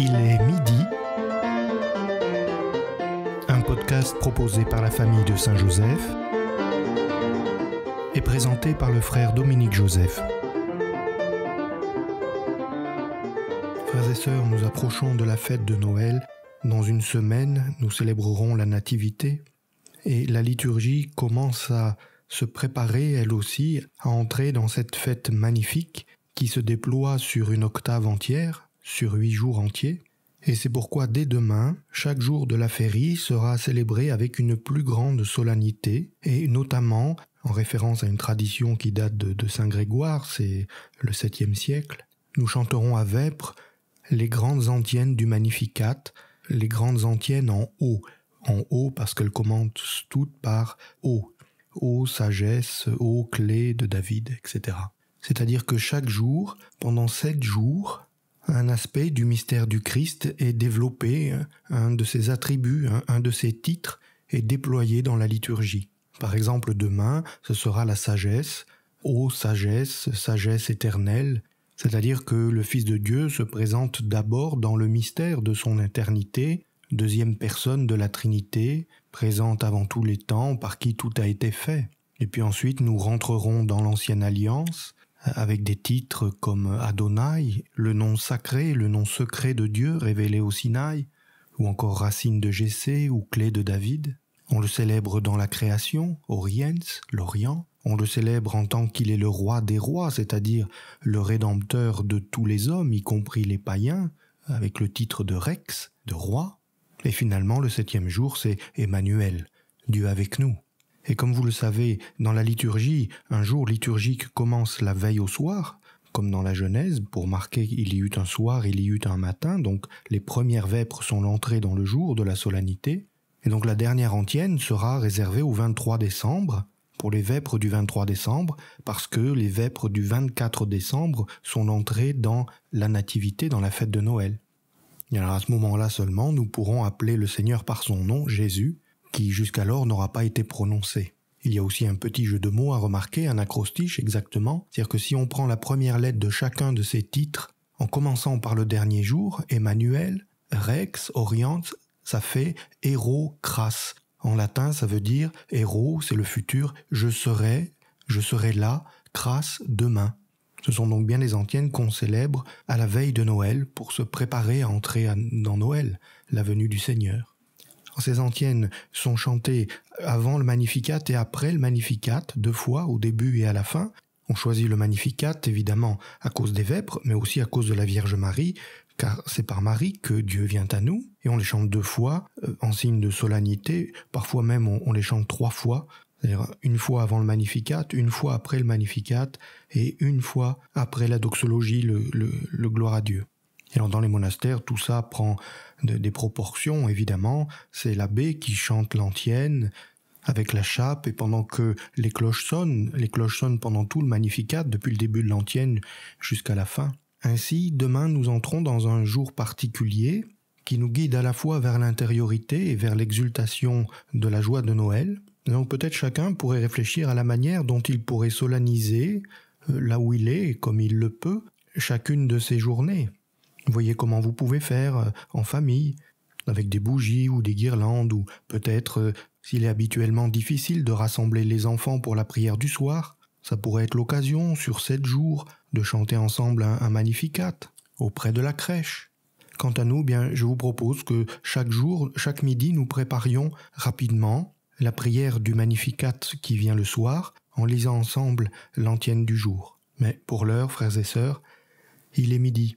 Il est midi. Un podcast proposé par la famille de Saint-Joseph et présenté par le frère Dominique Joseph. Frères et sœurs, nous approchons de la fête de Noël. Dans une semaine, nous célébrerons la Nativité et la liturgie commence à se préparer elle aussi à entrer dans cette fête magnifique qui se déploie sur une octave entière sur huit jours entiers, et c'est pourquoi dès demain, chaque jour de la féerie sera célébré avec une plus grande solennité, et notamment en référence à une tradition qui date de, de Saint Grégoire, c'est le 7 siècle, nous chanterons à Vêpres les grandes antiennes du Magnificat, les grandes antiennes en haut, en haut parce qu'elles commencent toutes par haut, haut, sagesse, haut clé de David, etc. C'est-à-dire que chaque jour, pendant sept jours, un aspect du mystère du Christ est développé, un de ses attributs, un de ses titres est déployé dans la liturgie. Par exemple, demain, ce sera la sagesse, ô sagesse, sagesse éternelle, c'est-à-dire que le Fils de Dieu se présente d'abord dans le mystère de son éternité, deuxième personne de la Trinité, présente avant tous les temps, par qui tout a été fait. Et puis ensuite nous rentrerons dans l'ancienne alliance, avec des titres comme Adonai, le nom sacré, le nom secret de Dieu révélé au Sinaï, ou encore Racine de Jessé ou Clé de David. On le célèbre dans la création, Oriens, l'Orient. On le célèbre en tant qu'il est le roi des rois, c'est-à-dire le rédempteur de tous les hommes, y compris les païens, avec le titre de Rex, de roi. Et finalement, le septième jour, c'est Emmanuel, Dieu avec nous. Et comme vous le savez, dans la liturgie, un jour liturgique commence la veille au soir, comme dans la Genèse, pour marquer qu'il y eut un soir, il y eut un matin, donc les premières vêpres sont l'entrée dans le jour de la solennité, et donc la dernière antienne sera réservée au 23 décembre, pour les vêpres du 23 décembre, parce que les vêpres du 24 décembre sont l'entrée dans la Nativité, dans la fête de Noël. Et alors à ce moment-là seulement, nous pourrons appeler le Seigneur par son nom, Jésus, qui jusqu'alors n'aura pas été prononcé. Il y a aussi un petit jeu de mots à remarquer, un acrostiche exactement, c'est-à-dire que si on prend la première lettre de chacun de ces titres, en commençant par le dernier jour, Emmanuel, Rex, Oriente, ça fait héros crasse. En latin, ça veut dire héros, c'est le futur, je serai, je serai là, crasse demain. Ce sont donc bien les antiennes qu'on célèbre à la veille de Noël pour se préparer à entrer dans Noël, la venue du Seigneur ces antiennes sont chantées avant le Magnificat et après le Magnificat, deux fois, au début et à la fin. On choisit le Magnificat, évidemment, à cause des vêpres, mais aussi à cause de la Vierge Marie, car c'est par Marie que Dieu vient à nous, et on les chante deux fois, euh, en signe de solennité, parfois même on, les chante trois fois, c'est-à-dire une fois avant le Magnificat, une fois après le Magnificat, et une fois après la doxologie, le gloire à Dieu dans les monastères, tout ça prend des proportions, évidemment. C'est l'abbé qui chante l'antienne avec la chape, et pendant que les cloches sonnent, les cloches sonnent pendant tout le magnificat, depuis le début de l'antienne jusqu'à la fin. Ainsi, demain nous entrons dans un jour particulier qui nous guide à la fois vers l'intériorité et vers l'exultation de la joie de Noël. Donc peut-être chacun pourrait réfléchir à la manière dont il pourrait solenniser, euh, là où il est comme il le peut, chacune de ces journées. Voyez comment vous pouvez faire euh, en famille, avec des bougies ou des guirlandes, ou peut-être, euh, s'il est habituellement difficile de rassembler les enfants pour la prière du soir, ça pourrait être l'occasion, sur sept jours, de chanter ensemble un, magnificat auprès de la crèche. Quant à nous, bien, je vous propose que chaque jour, chaque midi, nous préparions rapidement la prière du Magnificat qui vient le soir en lisant ensemble l'antienne du jour. Mais pour l'heure, frères et sœurs, il est midi.